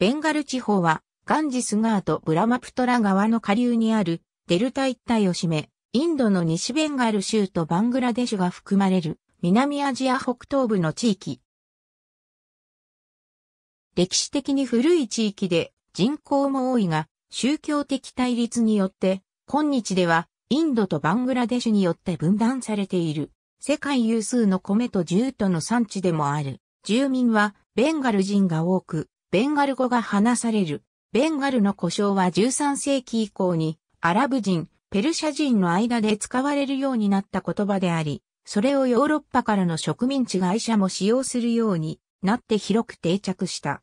ベンガル地方は、ガンジス川とブラマプトラ川の下流にあるデルタ一帯を占め、インドの西ベンガル州とバングラデシュが含まれる南アジア北東部の地域。歴史的に古い地域で人口も多いが、宗教的対立によって、今日ではインドとバングラデシュによって分断されている。世界有数の米とジュートの産地でもある。住民はベンガル人が多く、ベンガル語が話される。ベンガルの呼称は13世紀以降にアラブ人、ペルシャ人の間で使われるようになった言葉であり、それをヨーロッパからの植民地会社も使用するようになって広く定着した。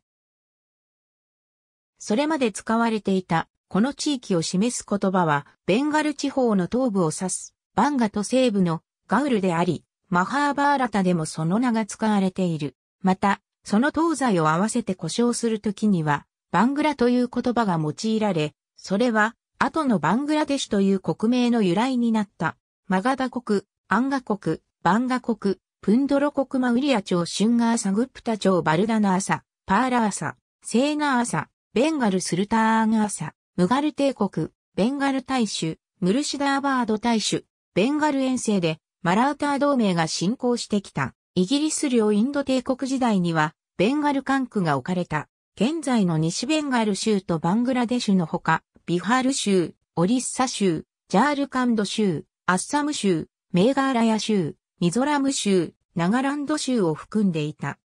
それまで使われていたこの地域を示す言葉は、ベンガル地方の東部を指す、バンガと西部のガウルであり、マハーバーラタでもその名が使われている。また、その東西を合わせて呼称するときには、バングラという言葉が用いられ、それは、後のバングラデシュという国名の由来になった、マガダ国、アンガ国、バンガ国、プンドロ国マウリア朝シュンガーサグプタ朝バルダナーサ、パーラーサ、セーナーサ、ベンガルスルターガーサ、ムガル帝国、ベンガル大衆、ムルシダーバード大衆、ベンガル遠征でマラウター同盟が進行してきた。イギリス領インド帝国時代には、ベンガル管区が置かれた、現在の西ベンガル州とバングラデシュのほか、ビハール州、オリッサ州、ジャールカンド州、アッサム州、メーガーラヤ州、ミゾラム州、ナガランド州を含んでいた。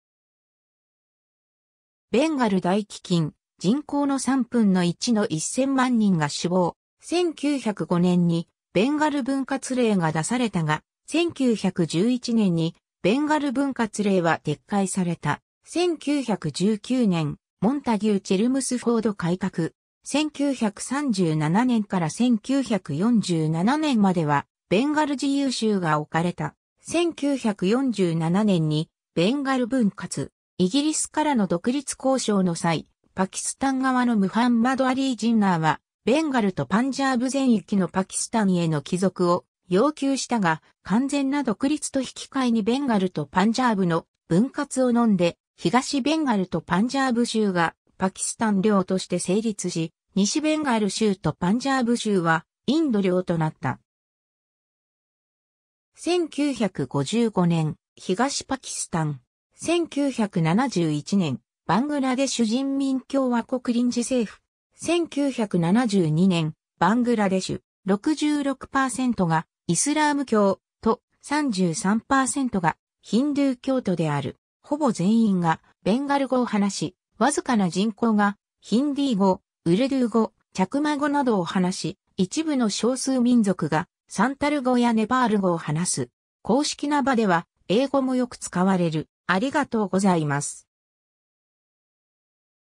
ベンガル大飢饉、人口の3分の1の1000万人が死亡。1905年にベンガル分割令が出されたが、1911年にベンガル分割令は撤回された。1919年、モンタギュー・チェルムスフォード改革。1937年から1947年までは、ベンガル自由州が置かれた。1947年に、ベンガル分割、イギリスからの独立交渉の際、パキスタン側のムハンマド・アリー・ジンナーは、ベンガルとパンジャーブ全域のパキスタンへの帰属を要求したが、完全な独立と引き換えにベンガルとパンジャーブの分割を飲んで、東ベンガルとパンジャーブ州がパキスタン領として成立し、西ベンガル州とパンジャーブ州はインド領となった。1955年、東パキスタン。1971年、バングラデシュ人民共和国臨時政府。1972年、バングラデシュ66%がイスラーム教と33%がヒンドゥー教徒である。ほぼ全員がベンガル語を話し、わずかな人口がヒンディー語、ウルドゥー語、チャクマ語などを話し、一部の少数民族がサンタル語やネパール語を話す。公式な場では英語もよく使われる。ありがとうございます。